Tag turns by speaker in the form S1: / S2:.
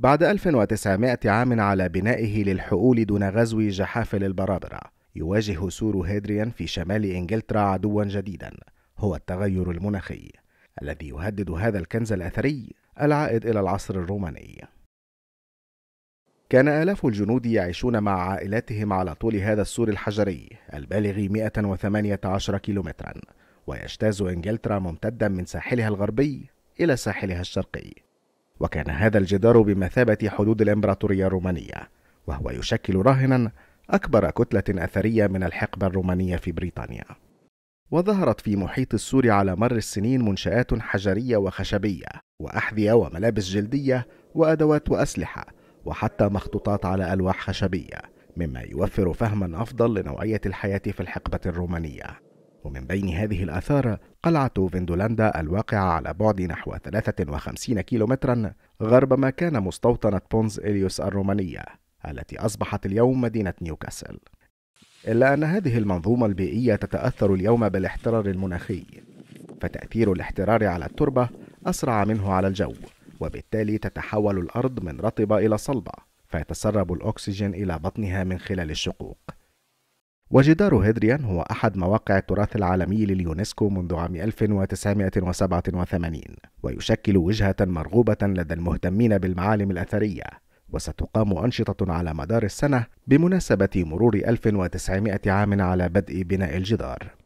S1: بعد 1900 عام على بنائه للحقول دون غزو جحافل البرابرة يواجه سور هادريان في شمال إنجلترا عدوا جديدا هو التغير المناخي الذي يهدد هذا الكنز الأثري العائد إلى العصر الروماني كان آلاف الجنود يعيشون مع عائلاتهم على طول هذا السور الحجري البالغ 118 كيلومترا ويجتاز إنجلترا ممتدا من ساحلها الغربي إلى ساحلها الشرقي وكان هذا الجدار بمثابة حدود الإمبراطورية الرومانية وهو يشكل راهنا أكبر كتلة أثرية من الحقبة الرومانية في بريطانيا وظهرت في محيط السور على مر السنين منشآت حجرية وخشبية وأحذية وملابس جلدية وأدوات وأسلحة وحتى مخطوطات على ألواح خشبية مما يوفر فهما أفضل لنوعية الحياة في الحقبة الرومانية ومن بين هذه الآثار قلعة فيندولاندا الواقعة على بعد نحو 53 كيلومترا غرب ما كان مستوطنة بونز إليوس الرومانية التي أصبحت اليوم مدينة نيوكاسل إلا أن هذه المنظومة البيئية تتأثر اليوم بالاحترار المناخي فتأثير الاحترار على التربة أسرع منه على الجو وبالتالي تتحول الأرض من رطبة إلى صلبة فيتسرب الأكسجين إلى بطنها من خلال الشقوق وجدار هدريان هو أحد مواقع التراث العالمي لليونسكو منذ عام 1987 ويشكل وجهة مرغوبة لدى المهتمين بالمعالم الأثرية وستقام أنشطة على مدار السنة بمناسبة مرور 1900 عام على بدء بناء الجدار